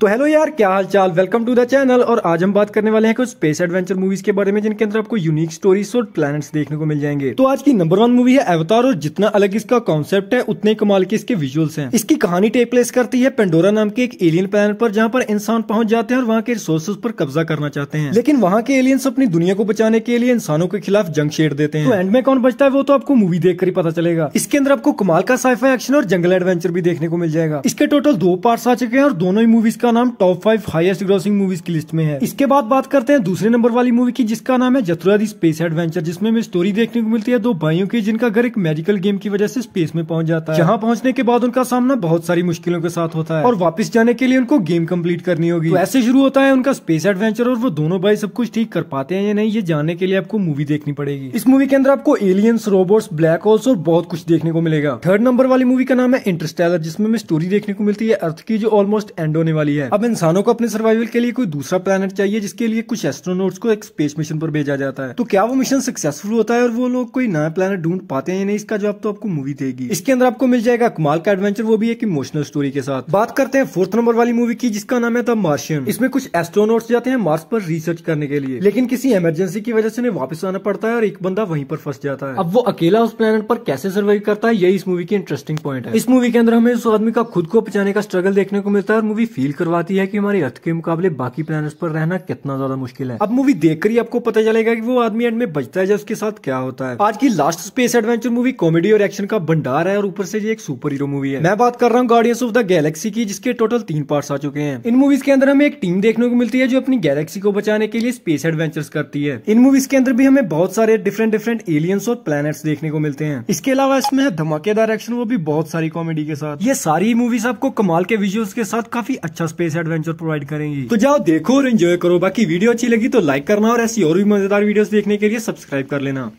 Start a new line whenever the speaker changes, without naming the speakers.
तो हेलो यार क्या हाल चाल वेलकम टू द चैनल और आज हम बात करने वाले हैं कुछ स्पेस एडवेंचर मूवीज के बारे में जिनके अंदर आपको यूनिक स्टोरीज और प्लैनेट्स देखने को मिल जाएंगे तो आज की नंबर वन मूवी है अवतार और जितना अलग इसका कॉन्सेप्ट है उतने कमाल के इसके विजुअल्स हैं इसकी कहानी टेक प्लेस करती है पेंडोरा नाम के एक एलियन प्लान पर जहाँ पर इंसान पहुंच जाते हैं और वहाँ के रिसोर्सेज पर कब्जा करना चाहते हैं लेकिन वहाँ के एलियंस अपनी दुनिया को बचाने के लिए इंसानों के खिलाफ जंग छेड़ देते हैं एंड तो में कौन बचता है वो तो आपको मूवी देख ही पता चलेगा इसके अंदर आपको कमाल का साइफा एक्शन और जंगल एडवेंचर भी देखने को मिल जाएगा इसके टोटल दो पार्ट आ चुके हैं और दोनों ही मूवीज जिसका नाम top five highest grossing movies की लिस्ट में है इसके बाद बात करते हैं दूसरे नंबर वाली मूवी की जिसका नाम है जतुरा दी स्पेस एडवेंचर जिसमें हमें स्टोरी देखने को मिलती है दो भाइयों की जिनका घर एक मेडिकल गेम की वजह से स्पेस में पहुंच जाता है जहाँ पहुंचने के बाद उनका सामना बहुत सारी मुश्किलों के साथ होता है और वापस जाने के लिए उनको गेम कम्प्लीट करनी होगी तो ऐसे शुरू होता है उनका स्पेस एडवेंचर और वो दोनों भाई सब कुछ ठीक कर पाते हैं या नहीं ये जानने के लिए आपको मूवी देखनी पड़ेगी इस मूवी के अंदर आपको एलियंस रोबोट्स ब्लैक होल्स और बहुत कुछ देखने को मिलेगा थर्ड नंबर वाली मूवी का नाम है इंटरस्टेलर जिसमें स्टोरी देखने को मिलती है अर्थ की जो ऑलमोस्ट एंड होने वाली है गई है अब इंसानों को अपने सर्वाइवल के लिए कोई दूसरा प्लानट चाहिए जिसके लिए कुछ एस्ट्रोनोट्स को एक स्पेस मिशन पर भेजा जाता है तो क्या वो मिशन सक्सेसफुल होता है और वो लोग कोई नया प्लान ढूंढ पाते हैं नहीं इसका जवाब तो आपको मूवी देगी इसके अंदर आपको मिल जाएगा कमाल का एडवेंचर वो भी एक इमोशनल स्टोरी के साथ बात करते हैं फोर्थ नंबर वाली मूवी की जिसका नाम है द मार्शियन इसमें कुछ एस्ट्रोनोट जाते हैं मार्स पर रिसर्च करने के लिए लेकिन किसी इमरजेंसी की वजह से उन्हें वापस आना पड़ता है और एक बंदा वहीं पर फंस जाता है अब वो अकेला उस प्लेनेट पर कैसे सर्वाइव करता है यही इस मूवी की इंटरेस्टिंग पॉइंट है इस मूवी के अंदर हमें उस आदमी का खुद को बचाने का स्ट्रगल देखने को मिलता है और मूवी फील कर करवाती है कि हमारे अर्थ के मुकाबले बाकी प्लान पर रहना कितना ज्यादा मुश्किल है अब मूवी देखकर ही आपको पता चलेगा कि वो आदमी एंड में बचता है उसके साथ क्या होता है आज की last space adventure movie comedy और एक्शन का भंडार है और ऊपर से ये एक सुपर हीरो मूवी है मैं बात कर रहा हूँ गार्डियंस ऑफ द गैलेक्सी की जिसके टोटल तीन पार्ट्स आ चुके हैं इन मूवीज के अंदर हमें एक टीम देखने को मिलती है जो अपनी गैलेक्सी को बचाने के लिए स्पेस एडवेंचर्स करती है इन मूवीज के अंदर भी हमें बहुत सारे डिफरेंट डिफरेंट एलियंस और प्लैनेट्स देखने को मिलते हैं इसके अलावा इसमें धमाकेदार एक्शन वो भी बहुत सारी कॉमेडी के साथ ये सारी मूवीज आपको कमाल के विजुअल्स के साथ काफी अच्छा स्पेस एडवेंचर प्रोवाइड करेंगी तो जाओ देखो और एंजॉय करो बाकी वीडियो अच्छी लगी तो लाइक करना और ऐसी और भी मजेदार वीडियो देखने के लिए सब्सक्राइब कर लेना